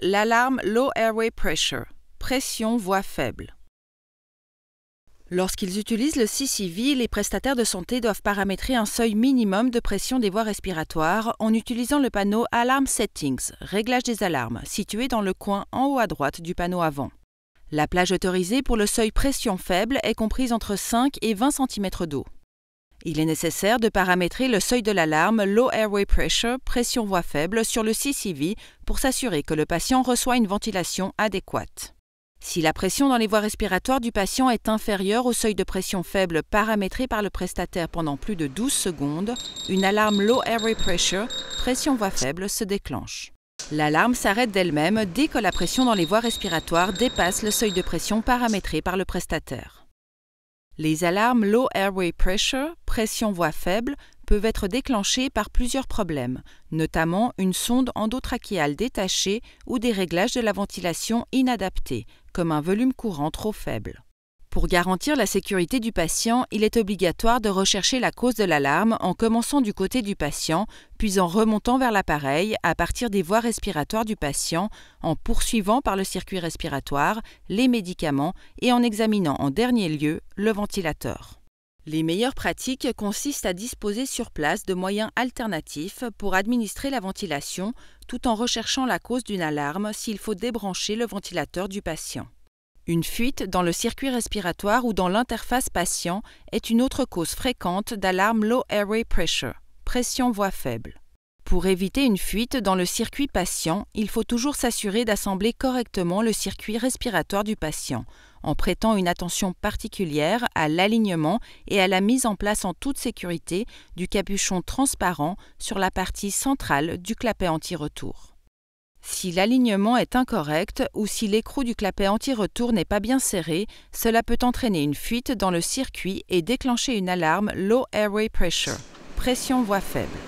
L'alarme Low Airway Pressure, pression voie faible. Lorsqu'ils utilisent le CCV, les prestataires de santé doivent paramétrer un seuil minimum de pression des voies respiratoires en utilisant le panneau Alarm Settings, réglage des alarmes, situé dans le coin en haut à droite du panneau avant. La plage autorisée pour le seuil pression faible est comprise entre 5 et 20 cm d'eau. Il est nécessaire de paramétrer le seuil de l'alarme Low Airway Pressure, pression voie faible, sur le CCV pour s'assurer que le patient reçoit une ventilation adéquate. Si la pression dans les voies respiratoires du patient est inférieure au seuil de pression faible paramétré par le prestataire pendant plus de 12 secondes, une alarme Low Airway Pressure, pression voie faible, se déclenche. L'alarme s'arrête d'elle-même dès que la pression dans les voies respiratoires dépasse le seuil de pression paramétré par le prestataire. Les alarmes Low Airway Pressure, voix faible peuvent être déclenchées par plusieurs problèmes, notamment une sonde endotrachéale détachée ou des réglages de la ventilation inadaptés, comme un volume courant trop faible. Pour garantir la sécurité du patient, il est obligatoire de rechercher la cause de l'alarme en commençant du côté du patient, puis en remontant vers l'appareil à partir des voies respiratoires du patient, en poursuivant par le circuit respiratoire, les médicaments et en examinant en dernier lieu le ventilateur. Les meilleures pratiques consistent à disposer sur place de moyens alternatifs pour administrer la ventilation tout en recherchant la cause d'une alarme s'il faut débrancher le ventilateur du patient. Une fuite dans le circuit respiratoire ou dans l'interface patient est une autre cause fréquente d'alarme low airway pressure, pression voie faible. Pour éviter une fuite dans le circuit patient, il faut toujours s'assurer d'assembler correctement le circuit respiratoire du patient, en prêtant une attention particulière à l'alignement et à la mise en place en toute sécurité du capuchon transparent sur la partie centrale du clapet anti-retour. Si l'alignement est incorrect ou si l'écrou du clapet anti-retour n'est pas bien serré, cela peut entraîner une fuite dans le circuit et déclencher une alarme low airway pressure, pression voie faible.